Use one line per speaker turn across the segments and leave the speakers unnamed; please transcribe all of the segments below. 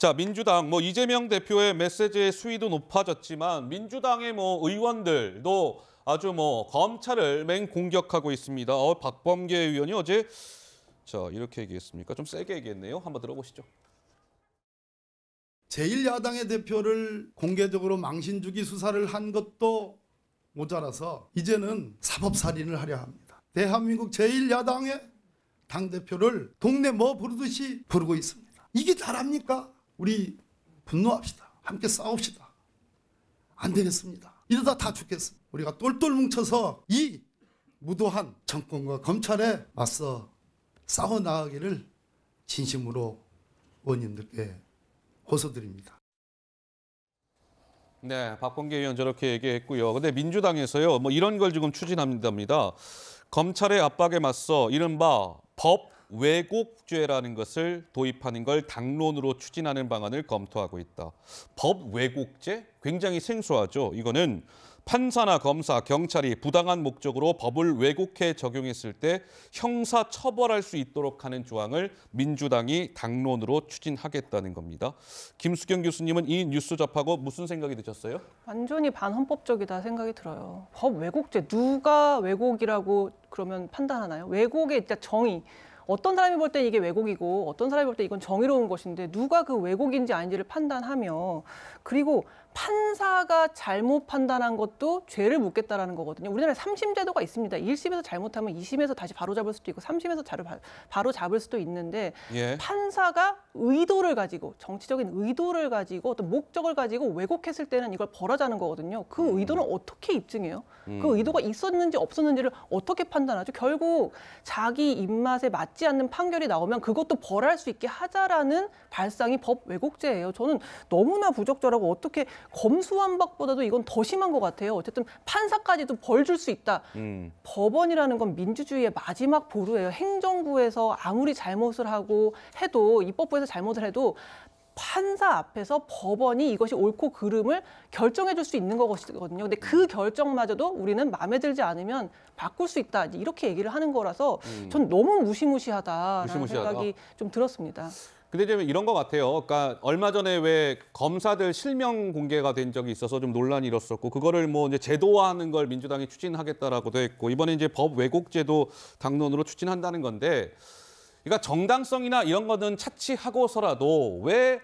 자, 민주당 뭐 이재명 대표의 메시지의 수위도 높아졌지만 민주당의 뭐 의원들도 아주 뭐 검찰을 맹공격하고 있습니다. 어, 박범계 의원이 어제 자, 이렇게 얘기했습니까? 좀 세게 얘기했네요. 한번 들어보시죠.
제1야당의 대표를 공개적으로 망신주기 수사를 한 것도 모자라서 이제는 사법살인을 하려 합니다. 대한민국 제1야당의 당대표를 동네 뭐 부르듯이 부르고 있습니다. 이게 잘합니까? 우리 분노합시다. 함께 싸웁시다. 안 되겠습니다. 이러다 다 죽겠습니다. 우리가 똘똘 뭉쳐서 이 무도한 정권과 검찰에 맞서 싸워 나가기를 진심으로 원님들께 호소드립니다.
네, 박범계 의원 저렇게 얘기했고요. 근데 민주당에서요, 뭐 이런 걸 지금 추진합니다. 검찰의 압박에 맞서 이른바 법 왜곡죄라는 것을 도입하는 걸 당론으로 추진하는 방안을 검토하고 있다. 법 왜곡죄? 굉장히 생소하죠. 이거는 판사나 검사, 경찰이 부당한 목적으로 법을 왜곡해 적용했을 때 형사 처벌할 수 있도록 하는 조항을 민주당이 당론으로 추진하겠다는 겁니다. 김수경 교수님은 이 뉴스 접하고 무슨 생각이 드셨어요?
완전히 반헌법적이다 생각이 들어요. 법 왜곡죄 누가 왜곡이라고 그러면 판단하나요? 왜곡의 정의 어떤 사람이 볼 때 이게 왜곡이고 어떤 사람이 볼 때 이건 정의로운 것인데 누가 그 왜곡인지 아닌지를 판단하며 그리고 판사가 잘못 판단한 것도 죄를 묻겠다라는 거거든요. 우리나라에 삼심 제도가 있습니다. 일심에서 잘못하면 이심에서 다시 바로 잡을 수도 있고 삼심에서 바로 잡을 수도 있는데 예. 판사가 의도를 가지고 정치적인 의도를 가지고 어떤 목적을 가지고 왜곡했을 때는 이걸 벌어자는 거거든요. 그 음. 의도는 어떻게 입증해요? 그 음. 그 의도가 있었는지 없었는지를 어떻게 판단하죠? 결국 자기 입맛에 맞지 않는 판결이 나오면 그것도 벌할 수 있게 하자라는 발상이 법 왜곡죄예요. 저는 너무나 부적절하고 어떻게 검수완박보다도 이건 더 심한 것 같아요. 어쨌든 판사까지도 벌 줄 수 있다. 음. 법원이라는 건 민주주의의 마지막 보루예요. 행정부에서 아무리 잘못을 하고 해도 입법부에서 잘못을 해도 판사 앞에서 법원이 이것이 옳고 그름을 결정해 줄 수 있는 거거든요. 근데 그 결정마저도 우리는 마음에 들지 않으면 바꿀 수 있다. 이렇게 얘기를 하는 거라서 음. 전 너무 무시무시하다라는 무시무시하다. 생각이 좀 들었습니다.
근데 이제 이런 것 같아요. 그러니까 얼마 전에 왜 검사들 실명 공개가 된 적이 있어서 좀 논란이 일었었고 그거를 뭐 이제 제도화하는 걸 민주당이 추진하겠다라고도 했고 이번에 이제 법 왜곡 제도 당론으로 추진한다는 건데 그러니까 정당성이나 이런 거는 차치하고서라도 왜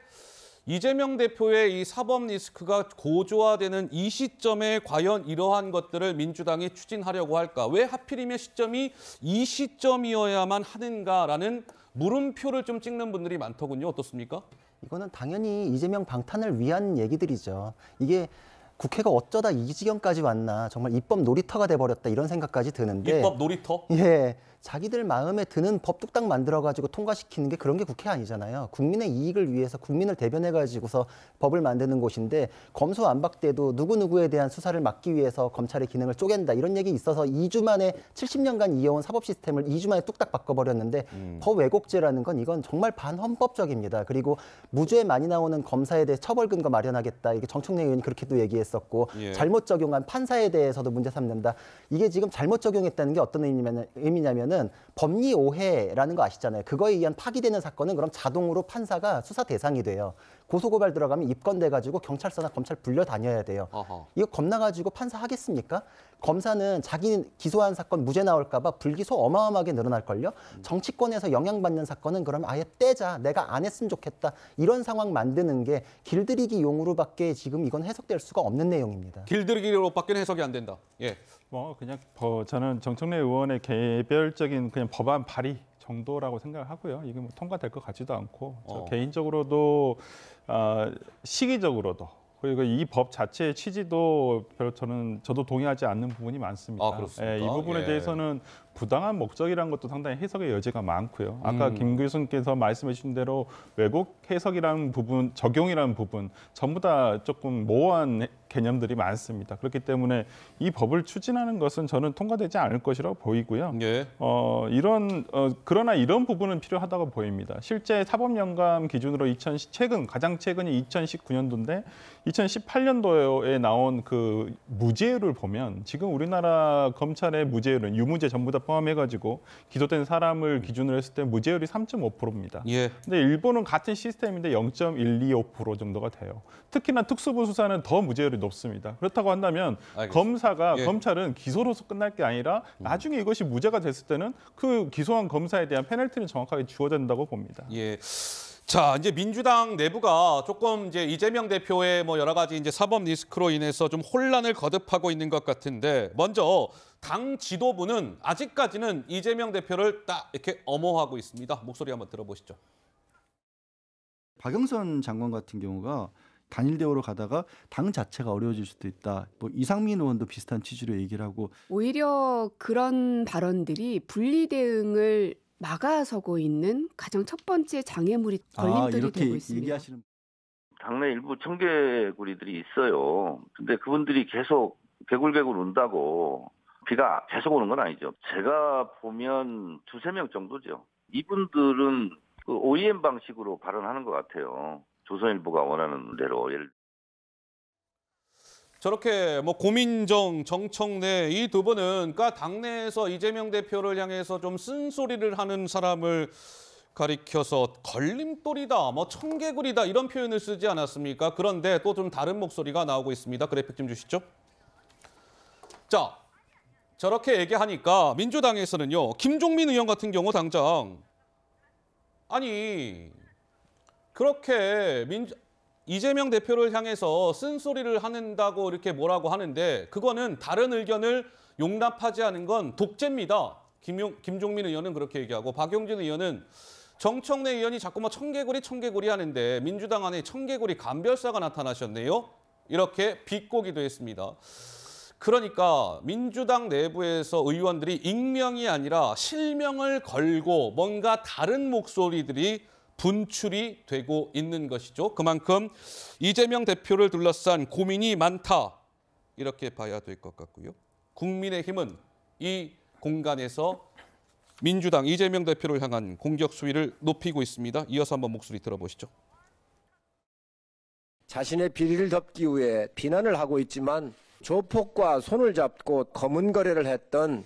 이재명 대표의 이 사법 리스크가 고조화되는 이 시점에 과연 이러한 것들을 민주당이 추진하려고 할까? 왜 하필이면 시점이 이 시점이어야만 하는가라는 물음표를 좀 찍는 분들이 많더군요. 어떻습니까?
이거는 당연히 이재명 방탄을 위한 얘기들이죠. 이게 국회가 어쩌다 이 지경까지 왔나 정말 입법 놀이터가 돼버렸다 이런 생각까지 드는데 입법 놀이터? 예 자기들 마음에 드는 법 뚝딱 만들어 가지고 통과시키는 게 그런 게 국회 아니잖아요. 국민의 이익을 위해서 국민을 대변해 가지고서 법을 만드는 곳인데 검수 안박 때도 누구 누구에 대한 수사를 막기 위해서 검찰의 기능을 쪼갠다 이런 얘기 있어서 2주 만에 70년간 이어온 사법 시스템을 2주 만에 뚝딱 바꿔버렸는데 음. 법 왜곡죄라는 건 이건 정말 반헌법적입니다. 그리고 무죄 많이 나오는 검사에 대해 처벌금과 마련하겠다 이게 정청래 의원이 그렇게도 얘기했었고 예. 잘못 적용한 판사에 대해서도 문제 삼는다. 이게 지금 잘못 적용했다는 게 어떤 의미냐면 경우에 법리 오해라는 거 아시잖아요. 그거에 의한 파기되는 사건은 그럼 자동으로 판사가 수사 대상이 돼요. 고소고발 들어가면 입건돼 가지고 경찰서나 검찰 불려 다녀야 돼요. 어허. 이거 겁나 가지고 판사 하겠습니까? 검사는 자기 기소한 사건 무죄 나올까 봐 불기소 어마어마하게 늘어날 걸요. 음. 정치권에서 영향받는 사건은 그러면 아예 떼자. 내가 안 했으면 좋겠다. 이런 상황 만드는 게 길들이기 용으로밖에 지금 이건 해석될 수가 없는 내용입니다.
길들이기로밖에 해석이 안 된다. 예. 뭐 그냥 뭐 저는 정청래 의원의 개별적인 그냥 법안 발의 정도라고 생각을 하고요. 이게 뭐 통과될 것 같지도 않고 어. 개인적으로도 어, 시기적으로도 그리고 이 법 자체의 취지도 별로 저는 저도 동의하지 않는 부분이 많습니다. 아, 그렇습니까? 예, 이 부분에 예. 대해서는 부당한 목적이라는 것도 상당히 해석의 여지가 많고요. 아까 음. 김 교수님께서 말씀해 주신 대로 왜곡 해석이라는 부분, 적용이라는 부분 전부 다 조금 모호한 개념들이 많습니다. 그렇기 때문에 이 법을 추진하는 것은 저는 통과되지 않을 것이라고 보이고요. 예. 어, 이런 어, 그러나 이런 부분은 필요하다고 보입니다. 실제 사법연감 기준으로 2010 최근 가장 최근이 2019년도인데 2018년도에 나온 그 무죄율을 보면 지금 우리나라 검찰의 무죄율은 유무죄 전부 다 포함해가지고 기소된 사람을 기준으로 했을 때 무죄율이 3.5%입니다. 예. 근데 일본은 같은 시스템인데 0.125% 정도가 돼요. 특히나 특수부 수사는 더 무죄율이 높습니다. 그렇다고 한다면 알겠습니다. 검사가 예. 검찰은 기소로서 끝날 게 아니라 나중에 이것이 무죄가 됐을 때는 그 기소한 검사에 대한 페널티는 정확하게 주어진다고 봅니다. 예.
자, 이제 민주당 내부가 조금 이제 이재명 대표의 뭐 여러 가지 이제 사법 리스크로 인해서 좀 혼란을 거듭하고 있는 것 같은데 먼저 당 지도부는 아직까지는 이재명 대표를 딱 이렇게 엄호하고 있습니다. 목소리 한번 들어보시죠.
박영선 장관 같은 경우가 단일 대우로 가다가 당 자체가 어려워질 수도 있다. 뭐 이상민 의원도 비슷한 취지로 얘기를 하고
오히려 그런 발언들이 분리 대응을 막아서고 있는 가장 첫 번째 장애물이 아, 걸림돌이 아, 되고
있습니다. 얘기하시는... 당내 일부 청개구리들이 있어요. 근데 그분들이 계속 개굴개굴 운다고 비가 계속 오는 건 아니죠. 제가 보면 두세 명 정도죠. 이분들은 그 OEM 방식으로 발언하는 것 같아요. 조선일보가 원하는 대로 예를
저렇게 뭐 고민정, 정청래 이 두 분은 그러니까 당내에서 이재명 대표를 향해서 좀 쓴소리를 하는 사람을 가리켜서 걸림돌이다, 뭐 청개구리다 이런 표현을 쓰지 않았습니까? 그런데 또 좀 다른 목소리가 나오고 있습니다. 그래픽 좀 주시죠. 자, 저렇게 얘기하니까 민주당에서는요. 김종민 의원 같은 경우 당장 아니 그렇게 민주 이재명 대표를 향해서 쓴소리를 하는다고 이렇게 뭐라고 하는데 그거는 다른 의견을 용납하지 않은 건 독재입니다. 김용, 김종민 의원은 그렇게 얘기하고 박용진 의원은 정청래 의원이 자꾸만 뭐 청개구리 청개구리 하는데 민주당 안에 청개구리 감별사가 나타나셨네요. 이렇게 비꼬기도 했습니다. 그러니까 민주당 내부에서 의원들이 익명이 아니라 실명을 걸고 뭔가 다른 목소리들이 분출이 되고 있는 것이죠. 그만큼 이재명 대표를 둘러싼 고민이 많다. 이렇게 봐야 될 것 같고요. 국민의힘은 이 공간에서 민주당 이재명 대표를 향한 공격 수위를 높이고 있습니다. 이어서 한번 목소리 들어보시죠.
자신의 비리를 덮기 위해 비난을 하고 있지만 조폭과 손을 잡고 검은 거래를 했던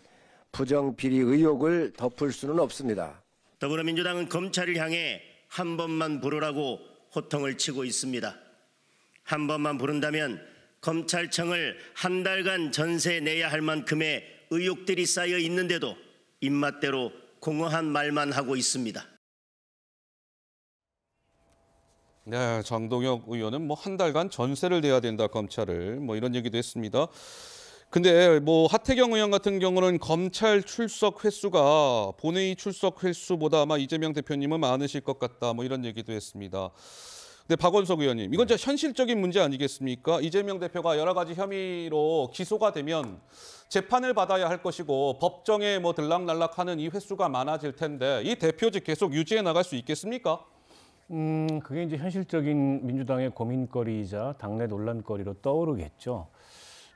부정 비리 의혹을 덮을 수는 없습니다. 더불어민주당은 검찰을 향해 한 번만 부르라고 호통을 치고 있습니다. 한 번만 부른다면 검찰청을 한 달간 전세 내야 할 만큼의 의혹들이 쌓여 있는데도 입맛대로 공허한 말만 하고 있습니다.
네, 장동혁 의원은 뭐 한 달간 전세를 내야 된다 검찰을 뭐 이런 얘기도 했습니다. 근데 뭐 하태경 의원 같은 경우는 검찰 출석 횟수가 본회의 출석 횟수보다 아마 이재명 대표님은 많으실 것 같다. 뭐 이런 얘기도 했습니다. 근데 박원석 의원님, 이건 네. 진짜 현실적인 문제 아니겠습니까? 이재명 대표가 여러 가지 혐의로 기소가 되면 재판을 받아야 할 것이고 법정에 뭐 들락날락하는 이 횟수가 많아질 텐데 이 대표직 계속 유지해 나갈 수 있겠습니까?
음, 그게 이제 현실적인 민주당의 고민거리이자 당내 논란거리로 떠오르겠죠.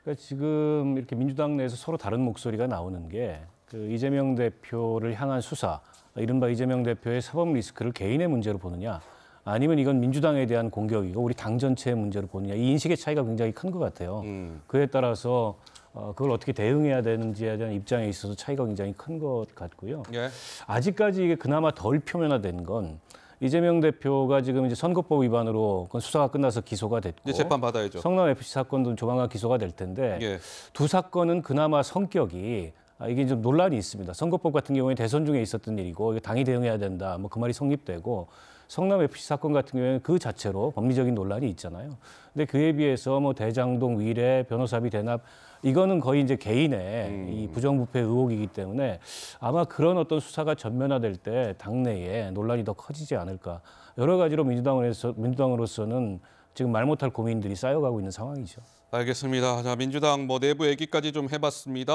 그러니까 지금 이렇게 민주당 내에서 서로 다른 목소리가 나오는 게 그 이재명 대표를 향한 수사, 이른바 이재명 대표의 사법 리스크를 개인의 문제로 보느냐, 아니면 이건 민주당에 대한 공격이고 우리 당 전체의 문제로 보느냐, 이 인식의 차이가 굉장히 큰 것 같아요. 음. 그에 따라서 어, 그걸 어떻게 대응해야 되는지에 대한 입장에 있어서 차이가 굉장히 큰 것 같고요. 예. 아직까지 이게 그나마 덜 표면화된 건 이재명 대표가 지금 이제 선거법 위반으로 그 수사가 끝나서 기소가 됐고 재판 받아야죠. 성남 FC 사건도 조만간 기소가 될 텐데 예. 두 사건은 그나마 성격이 아, 이게 좀 논란이 있습니다. 선거법 같은 경우에 대선 중에 있었던 일이고 당이 대응해야 된다. 뭐 그 말이 성립되고 성남 FC 사건 같은 경우에는 그 자체로 법리적인 논란이 있잖아요. 근데 그에 비해서 뭐 대장동 위례 변호사비 대납 이거는 거의 이제 개인의 음. 이 부정부패 의혹이기 때문에 아마 그런 어떤 수사가 전면화될 때 당내에 논란이 더 커지지 않을까. 여러 가지로 민주당으로서 민주당으로서는 지금 말 못할 고민들이 쌓여가고 있는 상황이죠.
알겠습니다. 자 민주당 뭐 내부 얘기까지 좀 해봤습니다.